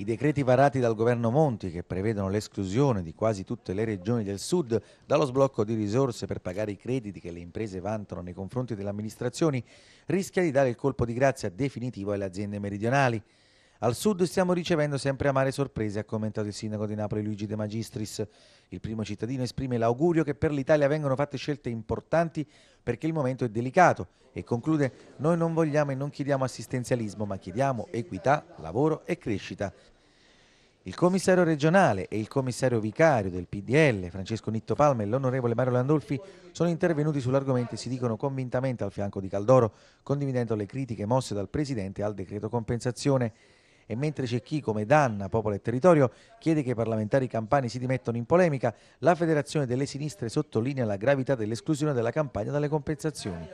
I decreti varati dal governo Monti che prevedono l'esclusione di quasi tutte le regioni del sud dallo sblocco di risorse per pagare i crediti che le imprese vantano nei confronti delle amministrazioni rischia di dare il colpo di grazia definitivo alle aziende meridionali. Al sud stiamo ricevendo sempre amare sorprese, ha commentato il sindaco di Napoli Luigi De Magistris. Il primo cittadino esprime l'augurio che per l'Italia vengano fatte scelte importanti perché il momento è delicato e conclude noi non vogliamo e non chiediamo assistenzialismo ma chiediamo equità, lavoro e crescita. Il commissario regionale e il commissario vicario del PDL, Francesco Nitto Palma e l'onorevole Mario Landolfi, sono intervenuti sull'argomento e si dicono convintamente al fianco di Caldoro, condividendo le critiche mosse dal Presidente al decreto compensazione e mentre c'è chi, come Danna, Popolo e Territorio, chiede che i parlamentari campani si dimettano in polemica, la Federazione delle Sinistre sottolinea la gravità dell'esclusione della campagna dalle compensazioni.